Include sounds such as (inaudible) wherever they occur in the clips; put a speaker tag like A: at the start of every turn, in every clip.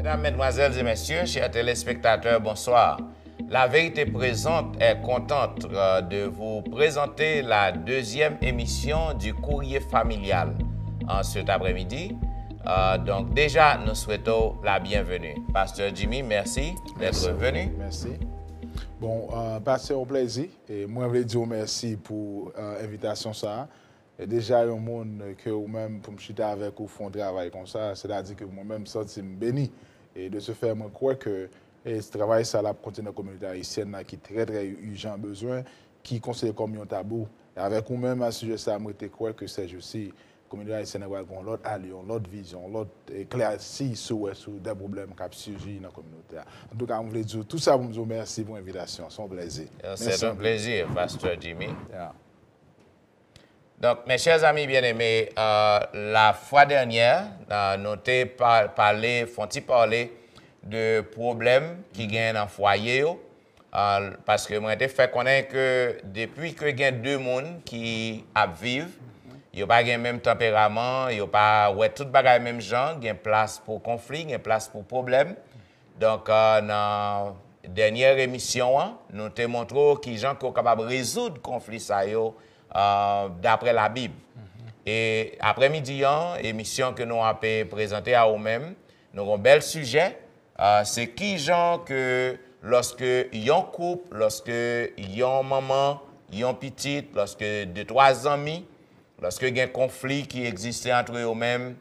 A: Mesdames, Mesdemoiselles et Messieurs, chers téléspectateurs, bonsoir. La vérité présente est contente euh, de vous présenter la deuxième émission du courrier familial en cet après-midi. Euh, donc déjà, nous souhaitons la bienvenue. Pasteur Jimmy, merci d'être venu. Merci.
B: Bon, euh, Pasteur, au plaisir. Et moi, je voulais dire merci pour l'invitation. ça. déjà, il y a un monde que vous-même, pour me chiter avec vous, font travail comme ça. C'est-à-dire que moi-même, ça, c'est béni et de ce faire, je crois que eh, ce travail, ça l'a continué la communauté haïtienne qui a très, très urgent besoin, qui est considéré comme un tabou. avec vous-même, à ce sujet, ça je crois que c'est aussi la communauté haïtienne qui a une autre alliance, une vision, une autre éclaircie sur, des problèmes qui ont surgi dans la communauté. En tout cas, je voulais dire tout ça pour vous remercie pour l'invitation. C'est un plaisir. Euh, c'est un
A: plaisir, Pasteur Jimmy. Donk, men chèl zami bien eme, euh, la fwa denyè, euh, nou te fwant ti parle de problem ki euh, gen an fwa ye yo. Paske mwen te fè konen ke depi ke gen dè moun ki ap viv, yo pa gen menm temperaman, yo pa wè tout bagay menm jan, gen plas pou konflik, gen plas pou problem. Donk, nan denyè remisyon an, nou te montrou ki jan kou kabab rezoud konflik sa yo. Euh, d'après la Bible. Et après-midi, hein, émission que nous avons présentée à eux mêmes nous avons un bel sujet. Euh, c'est qui, gens, que lorsque un couple, lorsque yon maman, yon petite, lorsque deux, trois amis, lorsque y a un conflit qui existe entre eux-mêmes,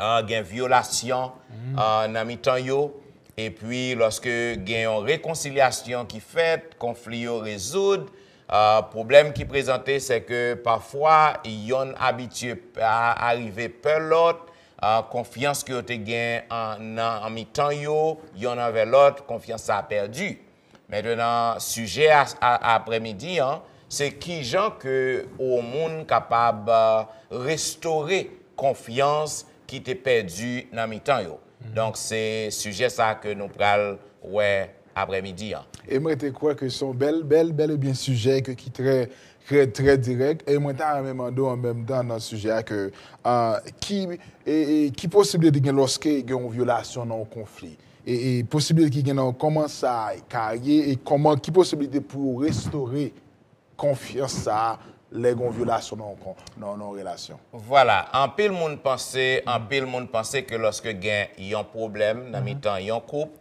A: euh, il y une violation mm. un -hmm. et puis lorsque y a une réconciliation qui fait, conflit résoudre, euh, problème qui présentait, c'est que parfois, ils ont habitué à arriver peu l'autre. Euh, confiance que tu gain en, en, mi-temps, yo, en avait l'autre, confiance a perdu. Maintenant, sujet après-midi, hein, c'est qui gens que au monde capable de euh, restaurer restaurer confiance qui t'est perdue en mi-temps, mhm. Donc, c'est sujet ça que nous parlons ouais après-midi. Hein.
B: Et moi, je crois que son bel, bel, bel et bien sujet qui très, très, très direct. Et moi, je me demande en même temps dans le sujet que, euh, qui, et, qui possible de lorsqu'il y a une violation dans un conflit et, possible possibilité de y comment ça et comment qui possibilité pour restaurer confiance ça les violations dans nos relations.
A: Voilà, en pile monde pensait, en pile monde pensait que lorsque gain y un problème dans mm temps ils couple,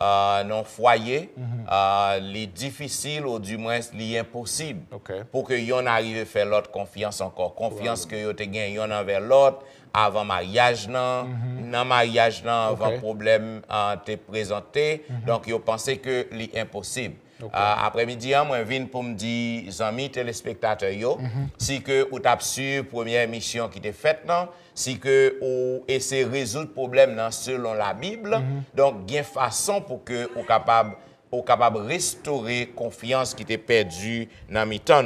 A: euh, dans foyer, mm difficile ou du moins les impossible pour que y arrive à faire l'autre confiance encore, confiance que y a gagné envers l'autre avant mariage non mhm. non mariage non le problème euh, t'est présenté. Mhm. Donc ils pensaient que les impossible. Euh, après-midi, hein, moi, viens pour me dire, amis téléspectateurs, mhm. si que vous avez su première mission qui était faite, si que vous essayez de résoudre le problème selon la Bible, mhm. donc, il y a une façon pour que vous capable capable de restaurer confiance qui était perdue dans la temps.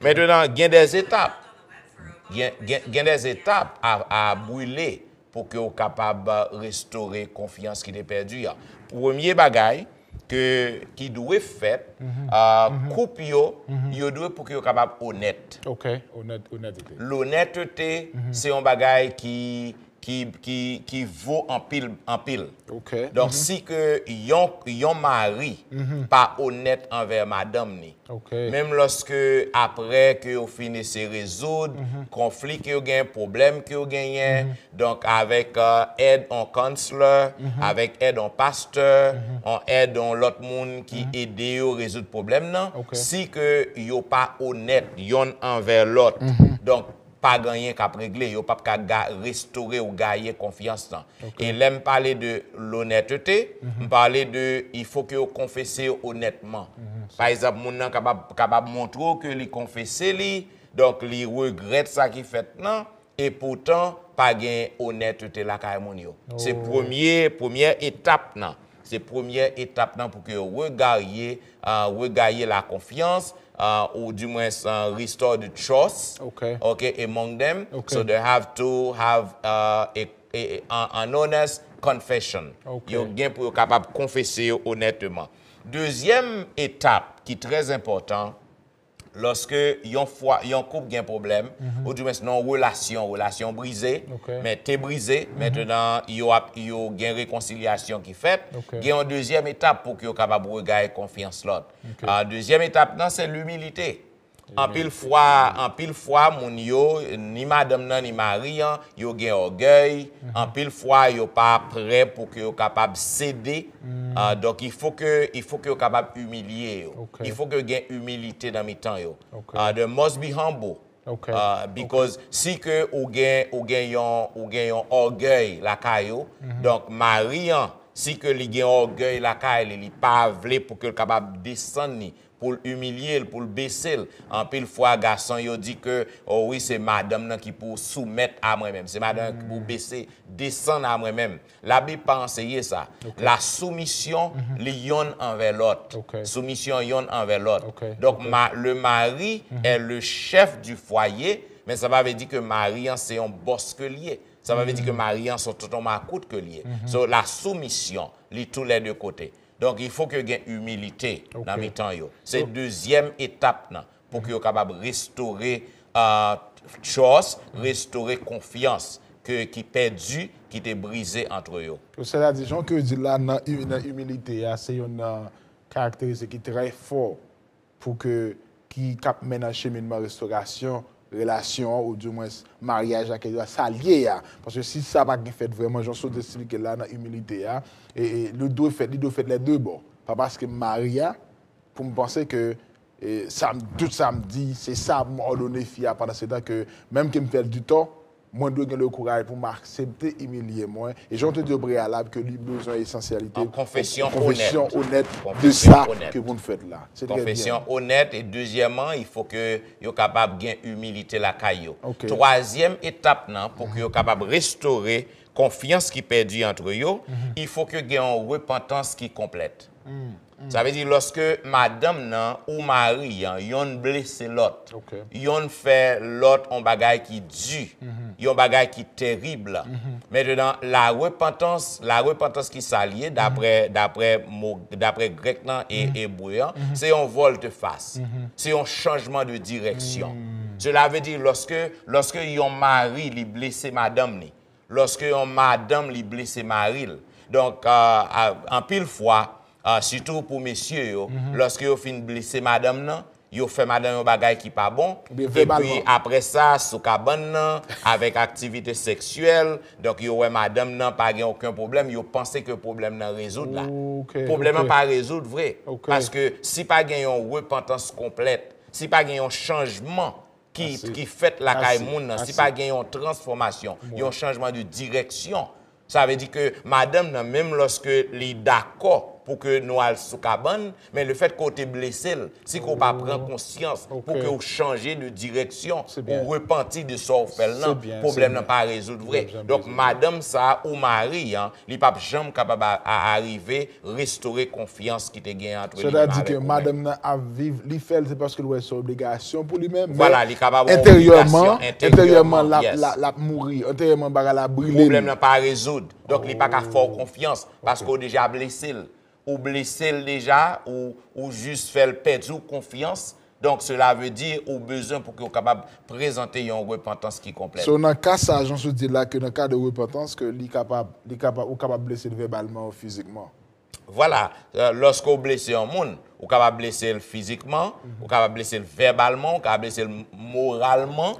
A: Maintenant, il y a des étapes. des étapes à, brûler pour que vous capable de restaurer confiance qui été perdue. Hein. Premier bagaille, que qui doit faire mm -hmm. euh, mm -hmm. coupe yo, mm -hmm. yo doit pour qu'ils soient capables honnête. OK, honnête honnêteté. L'honnêteté mhm. c'est un bagage qui qui, vaut en pile. En pile. Donc, mhm. si que yon, mari mhm. pas honnête envers madame, ni. même lorsque après que on finissez résoudre, mhm. conflit que vous problème que vous a, donc avec euh, aide en counselor, avec aide en pasteur, en aide en l'autre monde qui aide à résoudre problème, non? si que yon pas honnête yon envers l'autre, donc pas gagné qu'à régler, yo pas qu'à restaurer ou gagner confiance. Et l'aime parler de l'honnêteté, mhm. parler de il faut que vous confessez honnêtement. Mhm, Par exemple, mon nan capable montrer que lui confesser donc lui regrette ça qui fait non et pourtant pas gagné honnêteté la C'est oh. premier première étape non. C'est première étape non pour que vous regardiez euh, la confiance Uh, ou du mwes uh, restore the trust among them so they have to have uh, an honest confession yon gen pou yon kapap konfese yon honetman Dezyem etap ki trez important lorsque yon fois yon couple problème ou du non relation relation brisée mais t'es brisé maintenant yo a une réconciliation qui fait okay. une deuxième étape pour que yo capable regagner confiance l'autre La ah, deuxième étape c'est l'humilité en pile fois, en pile fois, mon yo, ni madame ni Marie, hein, yo gagne orgueil. Mhm. En pile fois, yo pas prêt pour que yo capable céder. Mhm. Ah, donc il faut que, il faut que yo capable humilier. Il faut que gagne humilité dans mi temps yo. Okay. Ah, must be humble. Okay. Ah, because si que ou gen, ou gen ou gen orgueil la kayo, mhm. donc Marie, hein, si que li orgueil la kayo, li pas vle pour que yo capable descendre pour l'humilier, pour le baisser. En pile fois, garçon, il dit que, oh oui, c'est madame qui pour soumettre à moi-même. C'est madame qui pour baisser, descendre à moi-même. La Bible enseigné ça. La soumission, mm envers l'autre. Soumission, yon envers l'autre. Donc, le mari mhm. est le chef du foyer, mais ça veut dire que mari, c'est un boss lié. Ça veut dire que mhm. mari, c'est un coûte que lié. Mhm. So, la soumission, lit tous les deux côtés. Donc, il faut que y ait humilité dans le temps C'est la deuxième étape pour que vous capable restaurer la euh, chose, restaurer confiance que, qui perdue, qui est brisée entre eux.
B: Cela à dire que dit là, dans l'humilité, ah, c'est une euh, caractéristique très forte pour que qui cap mène un cheminement de restauration relation ou du moins mariage à quelqu'un s'allier lié. Hein. parce que si ça va fait vraiment j'en suis destiné que là dans humilité hein. et, le deux fait le deux fait les deux bon pas parce que maria hein, pour me penser que ça tout ça me dit c'est ça pendant ce temps que même qu'il me fait du temps moi dois avoir le courage pour m'accepter humilier moi et te dis au préalable que lui besoin essentialité confession, honnête, de ça que vous faites là confession
A: honnête et deuxièmement il faut que yo capable gain humilité la caillou troisième étape non pour que yo capable restaurer confiance qui perdue entre vous, mhm. il faut que ayez une repentance qui complète mm, mm. Ça veut dire lorsque madame ou mari hein, yon blessé l'autre, okay. yon fait l'autre en bagage qui dû, y a un bagage qui terrible. Mhm. mais la repentance, la repentance qui s'allie d'après mhm. d'après d'après grec et mm c'est un vol de face. C'est un changement de direction. Cela veut dire, lorsque, lorsque yon mari li blessé madame, ni, lorsque yon madame blessé mari, donc, euh, euh, en pile fois, euh, surtout pour messieurs, lorsque au fin blessé madame, non yo fait madame un bagage qui pas bon et puis après ça sous cabane avec activité sexuelle donc yo ouais madame n'a pas aucun problème yo pensait que problème n'a résoudre là
B: Le problème okay. pas
A: résolu vrai parce que si pas gagne une repentance complète si pas gagne un changement qui, ah, qui fait la ah, caille ah, si pas gagne une transformation un changement de direction ça veut dire que madame même lorsque les d'accord pour que nous allons sous cabane, mais le fait qu'on soit blessé, si qu'on pas prendre oh. conscience pour que vous changez de direction ou repentir de ce le problème n'est pas résolu. Donc, madame, ça, ou mari, hein, il n'est pas jamais capable d'arriver à restaurer confiance qui est gagnée entre cest Cela dit que
B: madame a vivre, il fait, c'est parce qu'il a son obligation pour lui-même. Voilà, il est capable Intérieurement, intérieurement, la, la, la mourir, intérieurement, la brûler. Le problème n'est
A: pas résolu. Donc, il n'a pas capable oh. confiance parce qu'on est déjà blessé ou blesser déjà, ou, ou juste faire perdre confiance. Donc, cela veut dire au besoin pour qu'on capable de présenter une repentance qui complète. sur a un cas, ça,
B: je là que dans le cas de repentance, que est capable, capable, ou capable de blesser verbalement ou physiquement.
A: Voilà, euh, lorsqu'on blesse un monde, on capable blesser physiquement, on -hmm. capable capable blesser verbalement, on capable blesser moralement.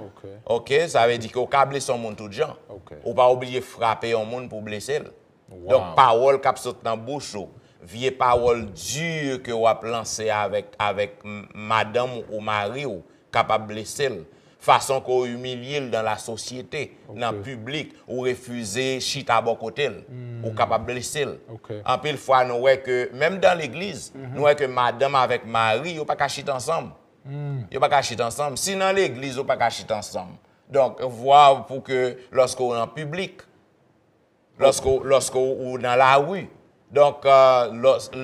A: OK, ça veut dire qu'on capable blesser un monde tout gens. Okay. On pas oublier frapper un monde pour blesser. Wow. Donc parole qui saute dans bouche vie parole dure que vous avez lancé avec, avec madame ou mari ou capable de blesser façon qu'on humilie dans la société, dans le public, ou refuser shit à bon côté, ou hmm. capable de blesser. En pile fois, nous que, même dans l'église, mhm. nous que madame avec mari, ils pas caché ensemble. Mm. pas caché ensemble. Si dans l'église, ils pas caché ensemble. Donc, voir pour que lorsqu'on est en public, lorsqu'on lorsqu est dans la rue, Donk,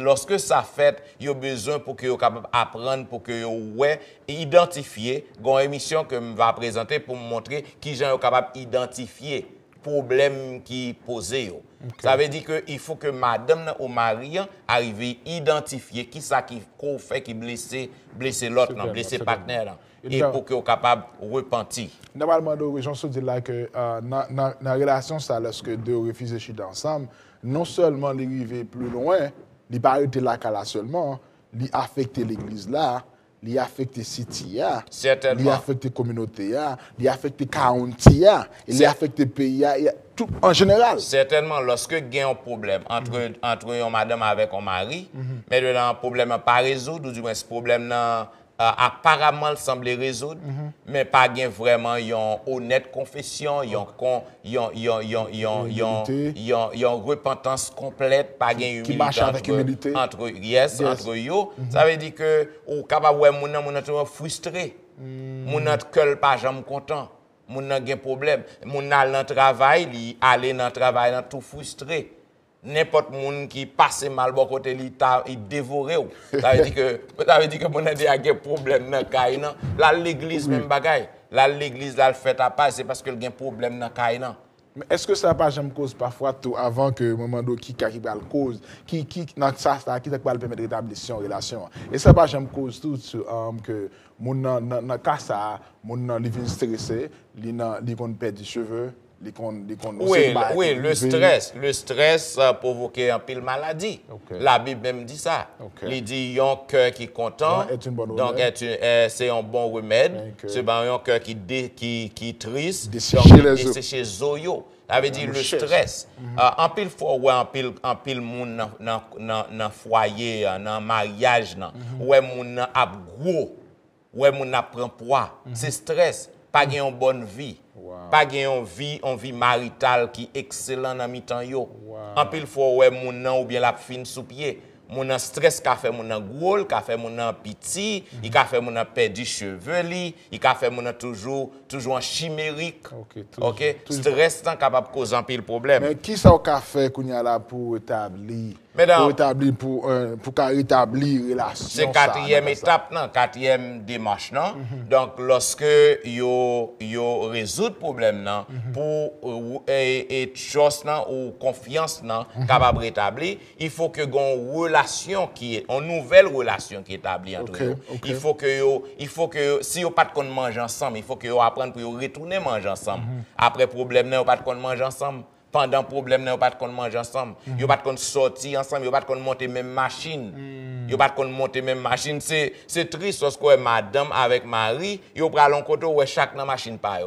A: loske sa fèt, yo bezon pou ki yo kapap apren, pou ki yo wè, identifiye, gon emisyon ke mva prezante pou mwontre ki jan yo kapap identifiye problem ki pose yo. Sa ve di ke, ifou ke madame nan ou maria, arive identifiye ki sa ki kou fè ki blese lot nan, non, blese partner nan, e pou ki yo kapap repenti.
B: Nan wadman do rejonsou di la ke nan relasyon sa loske de ou refize chite ansambe, non seulement les river plus loin, les pas de la cala seulement, les affecter l'église là, il la city là, il la communauté là, il la county là, il le pays tout en général.
A: Certainement lorsque il y a un problème entre entre une madame avec un mari, mhm. mais un problème pas résoudre ou du moins ce problème là euh, apparemment semble résoudre, mm -hmm. mais pas gain vraiment une honnête confession, une con, yon repentance complète, pas gain humilité. Qui marche avec humilité. Entre, yes, yes. entre eux. Mm -hmm. Ça veut dire que, au cas où mon tout frustré, que mhm. le pas jamais content. Mon n'a problème. Mon a le travail, li, aller dans le travail, tout frustré n'importe monde qui passe mal bon côté ta il dévoré ça veut dire que ça veut dire que mon a des problème dans nan la l'église même bagaille la l'église là fait à pas c'est parce que
B: y a un problème dans nan mais est-ce que ça pas jamais cause parfois tout avant que moment do qui qui va cause qui qui dans ça ça qui va permettre d'établir une relation et ça pas jamais cause tout um, que mon nan nan cas ça mon li il stressé il il perd des cheveux oui, le, oui le stress.
A: Le stress provoque provoqué un pile maladie. La Bible même dit ça. Il dit, un cœur qui est content, donc c'est un bon remède. C'est un cœur qui, qui, triste, c'est chez Zoyo. Ça veut dire le stress. Mhm. Ah, un en pile fois, ouais, en pile, en pile le nan, dans le foyer, mariage, nan. Mhm. ouais, moun nan ap gros. Ouais, moun ap prend poids. Mhm. C'est stress. Pas une bonne vie. Wow. Pa gen yon vi, yon vi marital qui excellent nan mitan yo. Wow. pile fois wè mon nan ou bien la fine sous pied mon nan stres ka fait mon nan gros ka fait mon nan piti, mm -hmm. fait ka fè moun nan cheveux cheveli, il ka fait mon nan toujours toujours en chimérique Ok, toujou. Okay? Stres tan kapap koz anpil problem. Men
B: ki sa w ka fait kounya ya la pou Euh, ou etabli pou ka etabli relasyon sa. Se katiyem
A: etap nan, katiyem dimash nan. Donk loske yo rezout problem nan, pou et chos nan ou konfians nan kabab reetabli, i fò ke gon relasyon ki, on nouvel relasyon ki etabli antre yo. I fò ke yo, si yo pat kon manj ansam, i fò ke yo apren pou yo retounen manj ansam. Mhm. Apre problem nan, yo pat kon manj ansam. pendant problème pouvez pas manger ensemble pouvez pas sortir ensemble pouvez pas de monter même machine n'ont pas de monter même machine c'est c'est triste parce que madame avec Marie yo un côté où chaque dans machine pas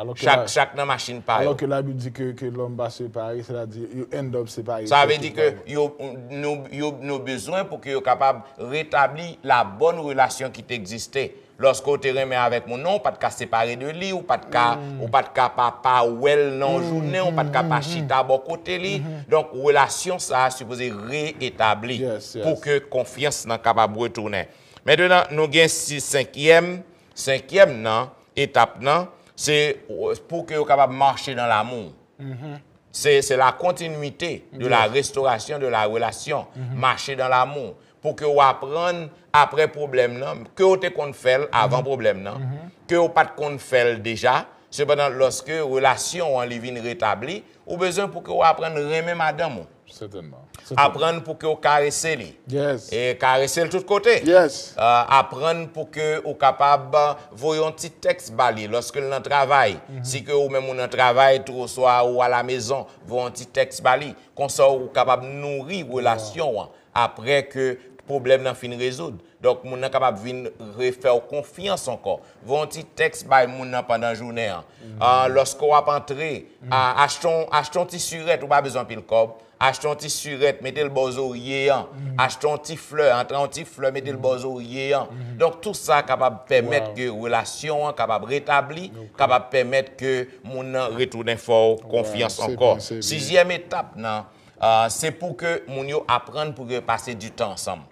B: alors que chaque,
A: la, machine pareil. Alors que
B: la Bible dit que, que l'homme va séparer, c'est-à-dire, you end up séparé. Ça veut dire que
A: nous avons besoin pour que soyez capable de rétablir la bonne relation qui existait. Lorsque te remet avec mon nom, pas de cas séparé de lui, ou pas de cas, mm. ou pas de cas papa ou elle non mm. journée, ou pas de cas mm. pas chita bon côté lui. Mm-hmm. Donc, relation, ça a supposé rétablir pour que confiance soit capable de retourner. Maintenant, nous avons six cinquième, cinquième, non, étape, non, c'est pour que vous capable marcher dans l'amour. Mhm. C'est la continuité de la restauration de la relation, mhm. marcher dans l'amour, pour que vous appreniez après problème, non, que vous te qu'on fait avant mhm. problème, non, que vous pas qu'on fait déjà. Cependant, lorsque relation en est rétablie, vous avez besoin pour que vous appreniez à madame. Certainement apprendre pour que vous caressez lui. Yes. Et caresser le tout côté Yes. Euh, apprendre pour que vous capable voyons un petit texte lorsque l'on travaille. Mhm. Si que ou même on travaille tout soir ou à la maison, voyez un petit texte balé. Comme ça, capable nourrir relation hein, après que problème n'a fini résoudre. Donc, mon êtes capable de refaire confiance encore. Vont petit texte bay mon pendant journée. Hein. Mhm. euh, lorsqu'on va entrer, mm -hmm. achetons, achetons ou pas besoin pile cob acheter un petit surette, mettez le beau oreiller, hein. mm-hmm. achetons un petit fleur, entrons petit fleur, mettez le beau oreiller. Hein. Mm-hmm. Donc tout ça capable permettre que relation capable rétablir, capable permettre que mon retourne fort confiance encore. Sixième étape non, euh, c'est pour que mon apprendre pour passer du temps ensemble.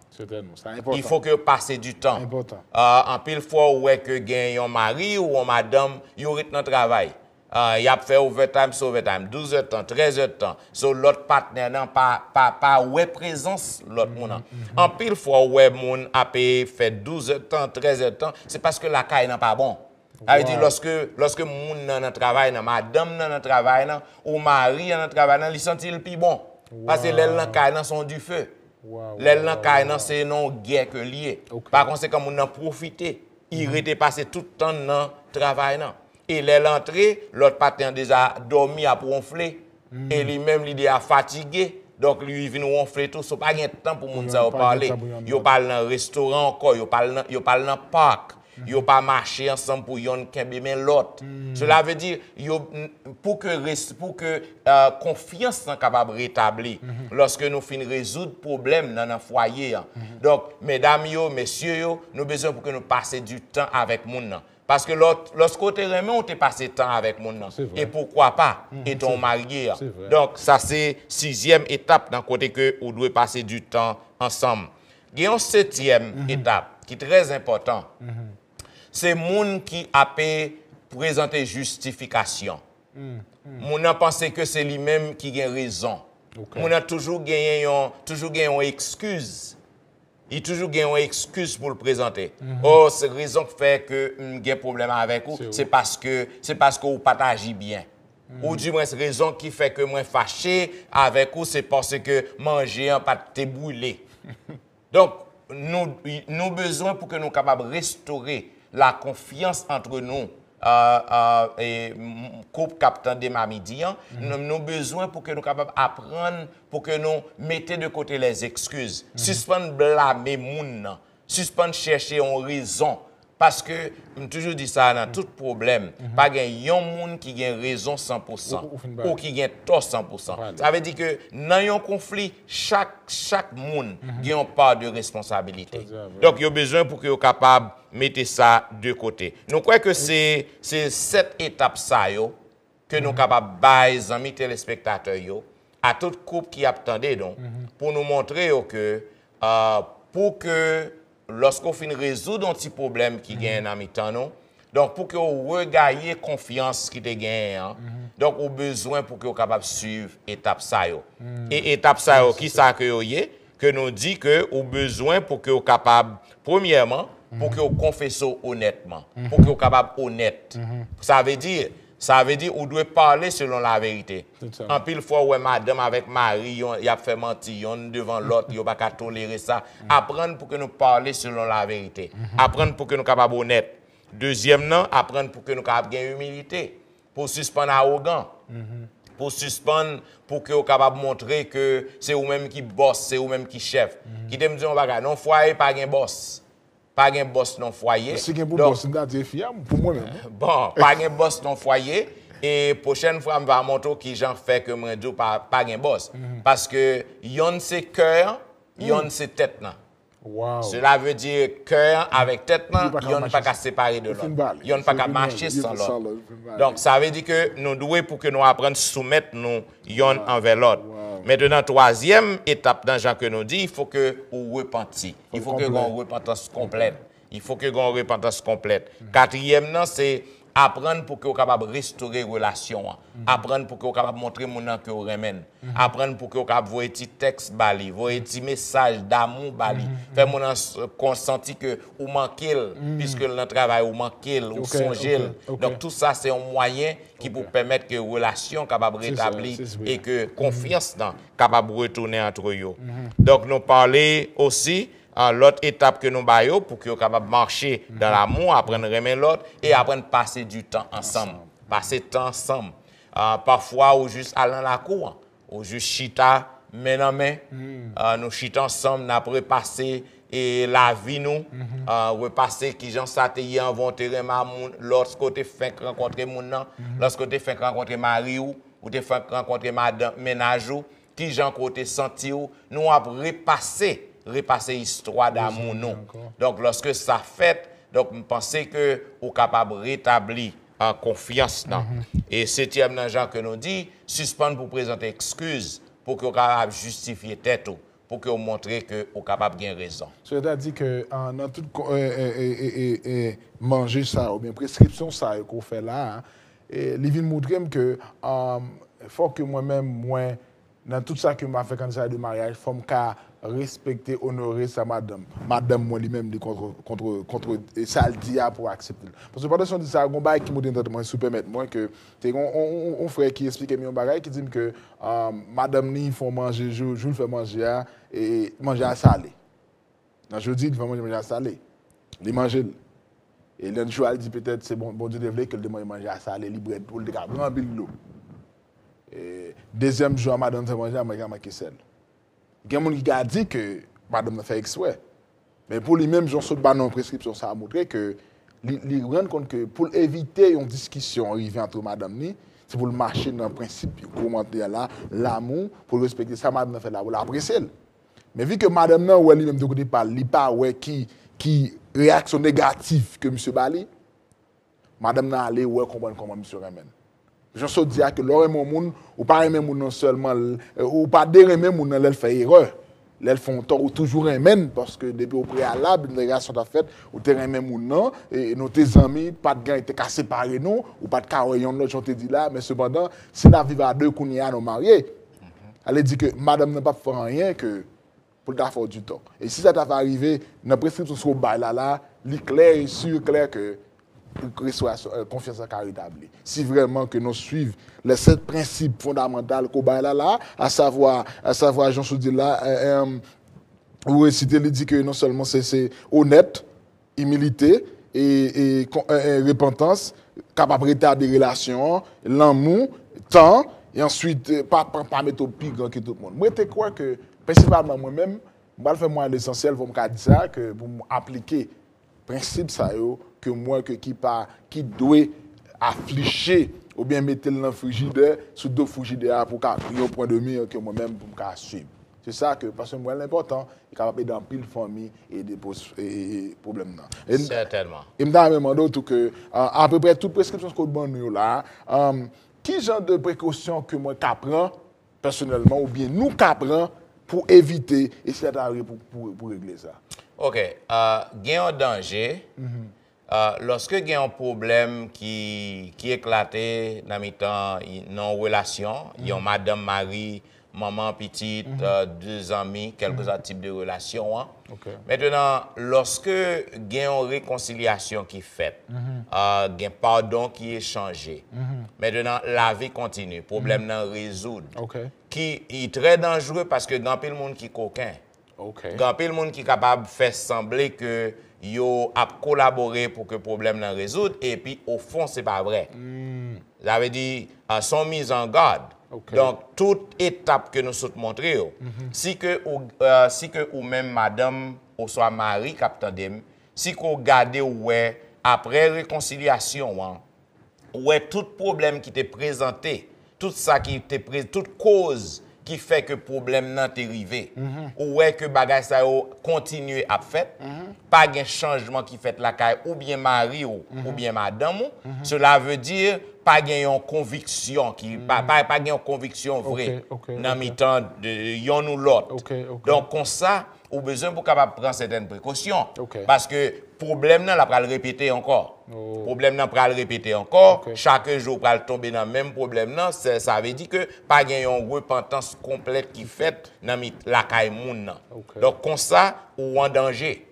A: Il faut que passer du temps. important euh, en pile fois, ouais que gagne un mari ou une madame, il y aurait notre travail. Ah, y ap fè overtime, sou overtime, 12 et 13 et tan, sou lot partner nan pa, pa, pa wè prezans lot moun an. Mm -hmm. An pil fwa wè moun ap fè 12 et 13 et c'est se paske la kay nan pa bon. Wow. A yi di, loske, loske moun nan nan travay nan, madame nan nan travay nan, ou mari nan nan travay nan, li senti l pi bon. Wow. Pase lèl nan kay nan son du fè. Wow, lèl nan kay nan se non gè ke liye. Okay. Par konsekwen moun mm-hmm. nan profite, yi rete pase tout tan nan travay nan. Et l'entrée, l'autre patin déjà dormi à ronfler. Hmm. Et lui-même, l'idée a fatigué. Donc, lui, il vient ronfler tout. So, pas de temps pour moun sa parler. Yo parle dans restaurant encore, yo parle dans, yo parle dans parc. Hmm. Yo pas marché ensemble pour yon kembe mais l'autre. Hmm. Cela veut dire, pour que, pour que euh, confiance soit capable de rétablir lorsque nous finissons résoudre problème dans un foyer. Hein. Donc, mesdames, yo, messieurs, yo, nous besoin pour que nous passions du temps avec gens. Parce que lorsqu'on tu remet, on te passé temps avec mon nom. Et pourquoi pas? Mhm, Et ton marié. Donc, ça, c'est sixième étape dans côté que vous devez passer du temps ensemble. Il y a une septième mhm. étape qui est très importante. Mhm. C'est mon qui a présenté justification. Mon a pensé que c'est lui-même qui a raison. Okay. On a toujours gagné une excuse il toujours gagne une excuse pour le présenter. Oh, c'est raison qui fait que hmm, a un problème avec vous, c'est parce que c'est parce que vous partagez bien. Mhm. Ou du moins, c'est raison qui fait que moi fâché avec vous, c'est parce que manger un hein, pas te brûlé. (laughs) Donc, nous, nous besoin pour que nous capables de restaurer la confiance entre nous et couple captain des midi, hein. mhm. nous avons besoin pour que nous capables apprendre, pour que nous mettions de côté les excuses, mhm. suspendre blâmer moun, suspendre chercher une raison parce que, je dis toujours dit ça, dans mm. tout problème, mm-hmm. pas de monde qui a raison 100% ou qui a tort 100%. Ça veut dire que dans un conflit, chaque monde mm-hmm. a une part de responsabilité. Donc, il y a besoin pour que vous soyez capable de mettre ça de côté. Nous croyons que c'est cette étape-là que nous sommes mm-hmm. capables de les téléspectateurs, à toute coupe qui attendait, pour nous montrer que euh, pour que... Lorsk ou fin rezo don ti problem ki gen nan mi tan nou, donk pou ki ou wè gaye konfians ki te gen, donk ou bezwen pou ki ou kapab suyv etap sa yo. Hmm. Et etap sa yo hmm. ki sa akè yo ye, ke nou di ke ou bezwen pou ki ou kapab, premièman, hmm. pou ki ou konfeso onètman, pou ki ou kapab onèt. Sa avè di... Ça veut dire qu'on doit parler selon la vérité. En pile fois, ouais, madame avec Marie, il a fait mentir devant l'autre, il peut pas tolérer ça. Mm. Apprendre pour que nous parlions selon la vérité. Mm-hmm. Apprendre pour que nous soyons honnêtes. Deuxièmement, apprendre pour que nous soyons humilité, pour suspendre l'arrogance. Mm-hmm. pour suspendre, pour que vous de montrer que c'est vous-même qui bosse, c'est vous-même qui chef. Mm-hmm. Qui te dit, on va non, foyer pas un boss pas de boss dans le foyer. Si vous avez un boss,
B: vous avez pour moi-même. Bon, pas un
A: boss dans le foyer. Et la prochaine fois, je vais montrer que j'en fait que je ne pas un boss. Mhm. Parce que a c'est cœur, a mm. c'est tête. Cela veut dire cœur avec tête, il n'y pas qu'à séparer de l'autre. Il n'y pas qu'à marcher sans l'autre. Donc, ça veut dire que nous devons pour que nous à soumettre nous yon envers l'autre. Maintenant, troisième étape dans Jean que nous dit, il faut que vous repenti. Il faut, que vous repentance complète. Il faut que vous repentance complète. Quatrième, c'est apprendre pour que vous capable restaurer relation hein. mhm. apprendre pour que vous capable montrer mon que vous remène mhm. apprendre pour que vous capable voir petit texte bali voir petit message d'amour bali mhm. faire mon euh, consentir que vous manquez puisque le travail ou manquer ou okay, donc tout ça c'est un moyen qui pour permettre que relation capable rétablir et que confiance dans capable retourner entre eux donc nous parler aussi ah, l'autre étape que nous baillons pour qu'ils soient capables marcher dans mhm. l'amour, apprendre à aimer l'autre et apprendre à passer du temps ensemble. Passer du temps ensemble. Ah, parfois, ou juste aller à la cour, ou juste chita main en main. Mm. nous chita ensemble, nous repasser et la vie nous, mm -hmm. repasser qui j'en ça en y terrain, lorsque tu fait rencontrer mon nom, mm -hmm. lorsque tu fait rencontrer Marie ou, ou tu fait rencontrer madame ménage ou, qui j'en côté senti ou, nous avons repasser repasser l'histoire d'amour Donc lorsque ça fait, donc je pense que au capable rétablir en confiance non. Mhm. Et septième ce que nous dit suspendre pour présenter excuse pour que capable justifier tête pour que montrer que au capable bien raison.
B: C'est-à-dire que en tout euh, euh, euh, euh, manger ça ou bien prescription ça qu'on fait là, hein, et et les que faut que moi-même moi dans tout ça que m'a fait quand ça de mariage, faut me respecter, honorer sa madame. Madame, moi, lui-même, dit contre, contre, contre, ça le dit ah, pour accepter. Parce que pendant que je dis ça, il y un bail qui m'a dit permettre, moi, que, c'est un, un, frère qui explique un bail qui dit que, euh, madame, ni, il font manger, je, je le fais manger, hein, et manger à salé. Dans je dis, il faut manger à salé. Il mange. Et l'un jour, elle dit peut-être, c'est bon, bon Dieu de que le demande manger à salé, libre, pour le décapre, l'eau. Deuxième jour, madame, faut manger à manger à il y a des gens qui dit que madame a fait exprès. Mais pour lui-même, j'en saute prescription, ça a montré que il rend compte que pour éviter une discussion arrivée entre madame ni, c'est pour le marcher dans le principe dire là, l'amour, pour respecter ça, madame fait l'a pour l'apprécier. Mais vu que madame n'a ouais, lui-même de pas ouais, qui, qui réaction négative que monsieur Bali, madame n'a allé ouais, comprendre comment monsieur ramène. Je sais dire que est mon monde, ou pas aimer mon non seulement, euh, ou pas dérimer mon monde, elle fait erreur. Elle fait tort, ou toujours aimer, parce que depuis au préalable, une relation été faite, ou t'es aimer mon non et nos tes amis, pas de gars, étaient cassés par nous, ou pas de carréon, nous, j'en te dis là, mais cependant, si la vie va à deux, qu'on y a nos mariés, mhm. elle dit que madame n'a pas fait rien que pour t'avoir du temps. Et si ça t'avait arrivé, n'a prescrit tout ce bail là, là, l'éclair est sûr, clair que. Euh, confiance rétablir. Si vraiment que nous suivons les sept principes fondamentaux qu'on a là, à savoir, à savoir, Jean Soudi là, vous réciter il dit que non seulement c'est honnête, humilité et, et, euh, euh, repentance, capacité des relations, l'amour, temps, et ensuite, pas, pas, mettre au pire que tout le monde. Moi, je crois que, principalement moi-même, je vais faire moi l'essentiel pour me dire ça, que pour m'appliquer principe ça que moi que qui pas doit afficher ou bien mettre le frigidaire sous deux frigidaires pour ait au point de mire que moi-même pour me suivre. C'est ça que parce que moi l'important est capable d'en pile famille et des problèmes là.
A: Certainement.
B: Et me dans même tout que euh, à peu près toutes prescription que qu'on nous là, euh, qui genre de précautions que moi qu'apprend personnellement ou bien nous qu'apprend pour éviter, et c'est pour, pour, régler ça.
A: OK. Euh, il y a un danger. Euh, lorsque il y a un problème qui, qui éclate dans, dans relations, relation, il y a madame Marie maman petite, mhm. euh, deux amis, quelques mhm. autres types de relations. Hein. Maintenant, lorsque il y a une réconciliation qui est faite, mhm. euh, y un pardon qui est changé, maintenant, la vie continue, le problème n'est résoudre. Qui est très dangereux parce que tout le monde qui est coquin. Okay. Grand le monde qui est capable de faire sembler que yo a collaboré pour que le problème soit résolu. et puis au fond ce n'est pas vrai. Ça veut dire sont mis en garde. Donc, toute étape que nous sommes montrer, mhm. si, que, euh, si que ou même madame ou soit mari captain si vous regardez ouais, après réconciliation, hein, ouais, tout problème qui t'est présenté, tout ça qui t'est toute cause qui fait que problème n'est t'est arrivé, mhm. ou ouais, que bagay ça continue à faire, mhm. pas de changement qui fait la caille ou bien mari ou, ou bien madame, cela veut dire pas de conviction, hmm. pas, conviction vraie, dans le temps de l'un ou l'autre. Donc, comme ça, ou besoin de prendre certaines précautions. Parce que le problème, là, va le répéter encore. Le oh. problème, non va le répéter encore. Chaque jour, on va tomber dans le même problème. ça veut dire que pas de repentance complète qui fait dans la caille. Donc, comme ça, ou en danger.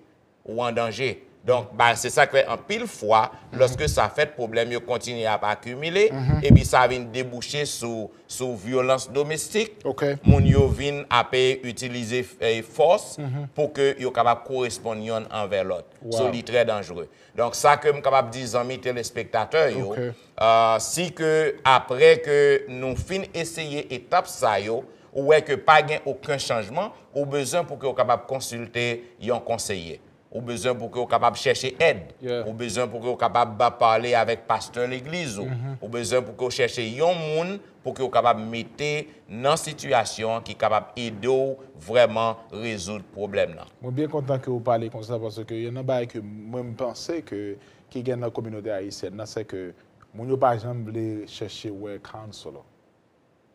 A: Ou en danger. Donc, bah, c'est ça qui fait en pile fois, lorsque ça fait problème, il continue à accumuler, mhm. et puis ça vient déboucher sur, violence domestique. Okay. Mon yo vient utiliser eh, force mhm. pour que yo capable correspondre envers l'autre. c'est très dangereux. Donc, ça que je capable de dire, mes téléspectateurs, euh, si que après que nous fin essayer étape ça, yo, ou est que pas aucun changement, ou besoin pour que vous capable consulter un conseiller ou besoin pour que vous capable chercher aide, yeah. ou besoin pour que vous capable parler avec pasteur l'église, mm ou besoin pour que vous cherchez un gens pour que vous capable mettre dans situation qui capable aider vraiment résoudre problème là.
B: Je suis bien content que vous parlez comme ça parce que y en a que moi me pensais que qui gagne dans la communauté haïtienne c'est que mon pas jamais chercher ouais counselor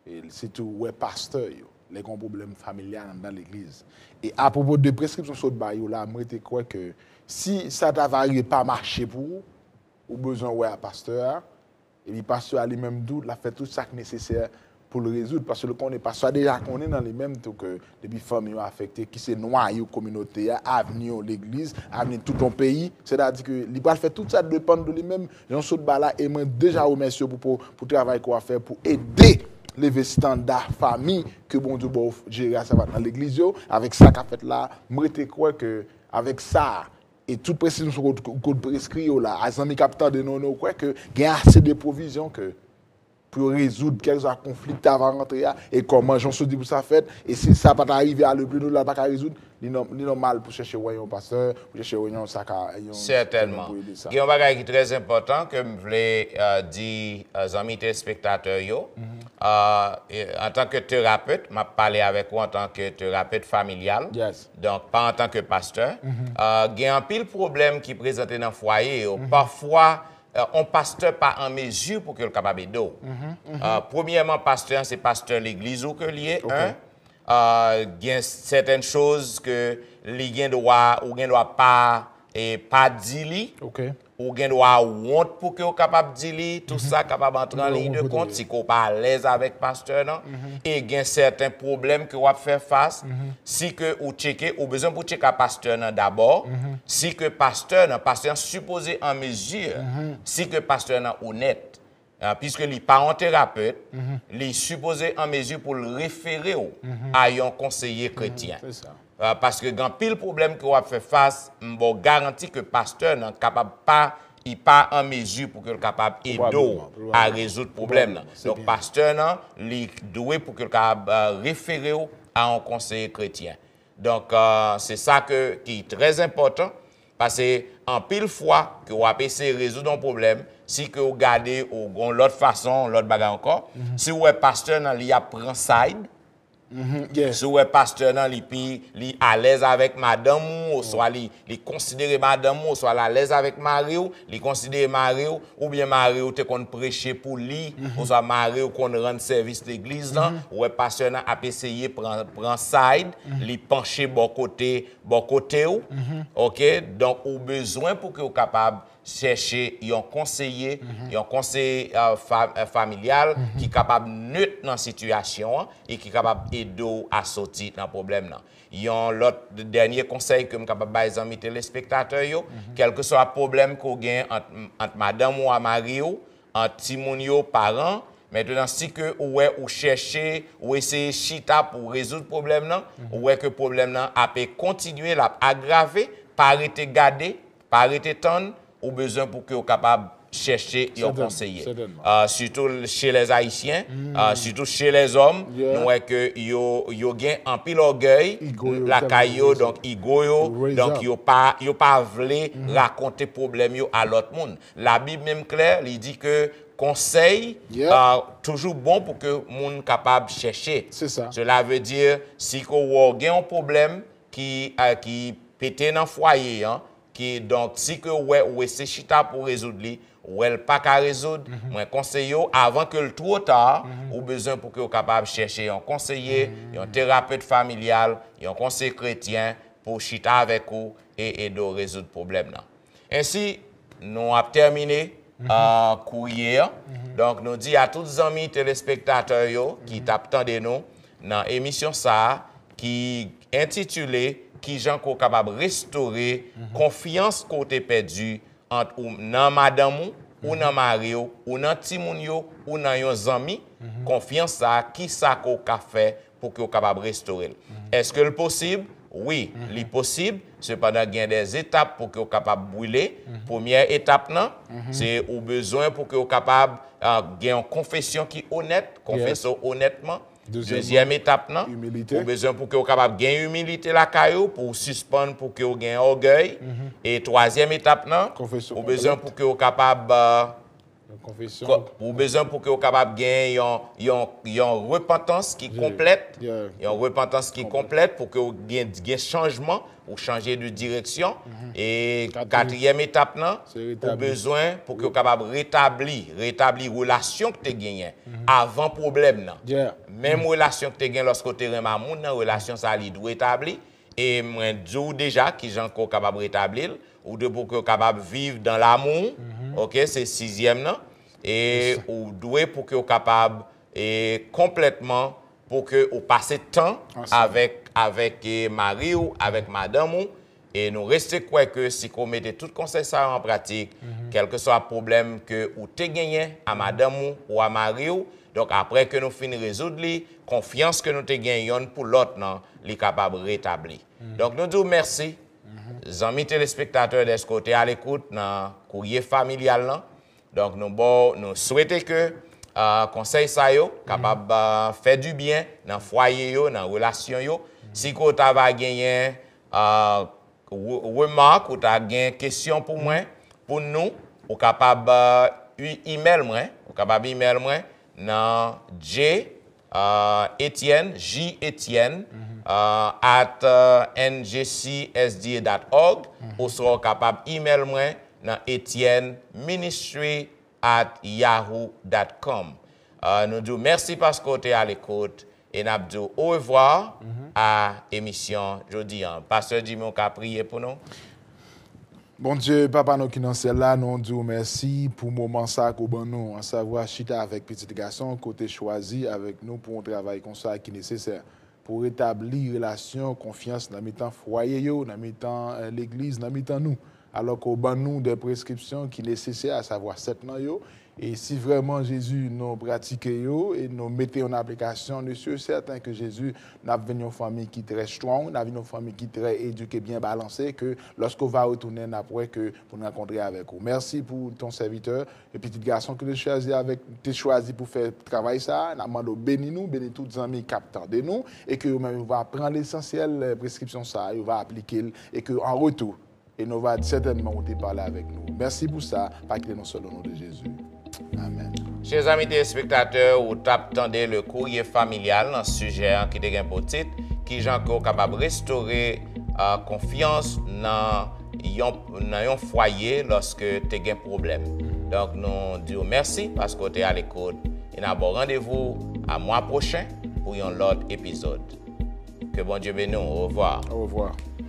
B: et tout un pasteur les grands problèmes familiaux dans l'église. Et à propos de prescription sur le bail, là, moi, je crois que si ça n'a pas marché pour vous, ou besoin ouais, pasteur, et le pasteur a les mêmes doutes, il a fait tout ça qui nécessaire pour le résoudre, parce que le qu'on pas pasteur, déjà qu'on est dans les mêmes taux que depuis famille affectées, qui c'est noyau communauté, avenir l'église, avenir tout ton pays, c'est-à-dire que l'Ibral fait tout ça dépend de lui-même, j'en saute là, et moi déjà remercie pour, pour, travail qu'on a fait pour aider leve standa fami ke bon di bo jiri a sa vat nan l'eglizyo, avek sa ka fet la, mwete kwe ke avek sa, e tout presin sou kout preskri yo la, a zanmi kapta de nono kwe ke gen ase de provizyon ke... pour résoudre quelques conflits avant rentrer et comment j'en suis dit pour ça fait et si ça pas arriver à le plus nous là pas résoudre ni normal pour chercher un pasteur pour chercher un sac
A: certainement il y a un bagage qui est très important que je voulais euh, dire aux euh, amis téléspectateurs yo mhm. euh, en tant que thérapeute m'a parlé avec vous en tant que thérapeute familial donc pas en tant que pasteur mhm. il y a un pile problème qui est dans le foyer mhm. parfois euh, on pasteur pas en mesure pour que le capable d'eau. Premièrement, mhm. euh, premièrement, pasteur, c'est pasteur l'église ou que hein. euh, il y a certaines choses que les ou doivent ou pas et pas dire ou gen doit a honte pour que soit capable de dire tout ça capable d'entrer en ligne de compte si vous pas à l'aise avec pasteur non mhm. et gen certains problèmes que va faire face mhm. si que ou checker ou besoin pour checker pasteur d'abord mhm. si que pasteur pasteur supposé en mesure si que pasteur honnête euh, puisque les pas un thérapeute, il supposé en mesure pour le référer à un conseiller chrétien. Euh, parce que grand pile problème qu'on a fait face, bon garanti que pasteur n'est capable pas il pas en mesure pour que le capable aide à résoudre problème là. Donc pasteur est doué pour que le euh, référer à un conseiller chrétien. Donc euh, c'est ça que, qui est très important parce que en pile fois que vous essayé résoudre un problème, si que vous regardez l'autre façon, l'autre bagarre encore, mhm. si vous êtes pasteur, il apprend side Mm -hmm, yeah. Sou wè pasteur nan li pi, li alèz madame ou, ou considérer li, madame ou, ou l'aise li alèz ou, li ou, bien Mario ou te kon preche pou li, mm-hmm. ou avec mari ou kon rende servis l'eglise mm-hmm. pasteur nan side, mm-hmm. li bon côté, bon côté ou, ok, donc ou besoin pour ki ou chercher un conseiller, mm un conseiller euh, euh, familial qui est capable de neutre dans la situation et qui est capable d'aider à sortir dans le problème. L'autre dernier conseil que je suis capable de les spectateurs téléspectateurs, quel que soit le problème qu'on a entre, entre madame ou mari, entre par parents, Maintenant, si que ou, ou cherchez ou essayez chita pour résoudre le problème, vous ou que le problème a peut continuer à aggraver, pas arrêter garder, pas arrêter tendre, ou besoin pour que soient capables chercher et conseiller. Ah, surtout chez les Haïtiens, ah, mm. surtout chez les hommes, yeah. nous voyons que yo, gain pile orgueil, la caillou, donc igoyo, donc yo pas yo pas mm-hmm. raconter problème problèmes à l'autre monde. La Bible même claire, il dit que conseil est ah, toujours bon pour que monde capable chercher. Cela veut dire si vous avez un problème qui qui dans le foyer, hein, Ki, donk, si ke wè ou wè se chita pou rezoud li, wè l'paka rezoud, mhm. mwen konseyo, avan ke l'tro ta, mhm. ou bezon pou ki ou kapab chèche yon konseye, mhm. yon terapeute familial, yon konsey kretien pou chita avèk ou, e edo rezoud problem nan. Ensi, nou ap termine, euh, kouye, donk, nou di a tout zami telespektator yo, ki tap tande nou, nan emisyon sa, ki intitule... qui est capable de restaurer confiance côté perdu entre ou madame ou, non ou nan mari ou, ou nan confiance à qui ça qui ça qu'on fait pour que capable restaurer est-ce que le possible oui c'est possible cependant il y a des étapes pour que capable brûler première étape non c'est au besoin pour que capable gagner euh, une confession qui honnête confesse honnêtement Deuxième étape, non? Humilité. besoin pour que vous capable de gagner humilité la caillou, pour suspendre, pour que vous gagnez orgueil. Mhm. Et troisième étape, non?
B: Confession. besoin pour
A: que vous capable euh, Confession. Ou besoin pour que vous capable gagner une repentance qui complète, une repentance qui complète pour que vous gagne un changement ou changer de direction. Mhm. Et quatrième étape, vous besoin pour que vous capable rétablir, rétablir relation que vous gagnée mhm. avant problème. non, Même mhm. relation que vous gagnée lorsque vous avez une relation ça ou établir. Et moi, déjà, qui sont capable de rétablir, ou de pour que capable vivre dans l'amour. OK, c'est sixième, non? Et ou doué pour que capable et complètement pour que vous passez temps avec, avec Marie ou avec madame ou, et nous restons quoi que si vous mettez tout conseil ça en pratique, mhm. quel que soit le problème que vous avez gagné à madame ou à Marie donc après que nous finissons de résoudre, la confiance que nous avons gagnée pour l'autre, nous est capable de rétablir. Mhm. Donc nous disons merci amis téléspectateurs spectateurs côté à l'écoute dans courrier familial là. Donc nous bon, nous souhaitons que euh, conseil ça capable euh, faire du bien dans foyer yo, dans relation yo. Si vous avez des remarques remarque ou des questions question pour moi, pour nous, vous capable euh, email moi, e capable email moi dans J euh, Etienne, J Etienne euh, at euh, ngcsd.org ou seront capable email moi dans Etienne Ministry at yahoo.com. Euh, nous disons merci parce que vous êtes à l'écoute et nous disons au revoir à l'émission jeudi. Pasteur Jimon a prié pour nous.
B: Bon Dieu, papa nous qui sommes là, nous disons merci pour le moment ça que bon nous, à savoir chita avec petit garçon côté choisi avec nous pour un travail comme ça qui est nécessaire pour établir relation, confiance dans le foyer, dans euh, l'église, dans nous. Alors qu'au ban nous des prescriptions qui nécessaires à savoir sept ans, et si vraiment Jésus nous pratiquait et nous mettait en application, nous sommes certains que Jésus n'a venu une famille qui est très strong, n'a une famille qui est très éduquée, bien balancée, que lorsqu'on va retourner, après que pour nous rencontrer avec vous. Merci pour ton serviteur et petit garçon que tu as choisi pour faire travail ça. Nous béni bénis nous, bénis tous les amis qui de nous et que nous va prendre l'essentiel euh, prescription ça, il va appliquer et que en retour, et nous va certainement parler avec nous. Merci pour ça, pas que nous seul au nom de Jésus.
A: Amen. Chers amis téléspectateurs, vous tap entendu le courrier familial sur ce sujet hein, qui est un beau titre, qui est capable de restaurer la euh, confiance dans un foyer lorsque tu as un problème. Donc, nous disons merci parce que tu es à l'écoute. Et nous bon rendez-vous à mois prochain pour un autre épisode. Que bon Dieu bénisse. Au revoir. Au revoir.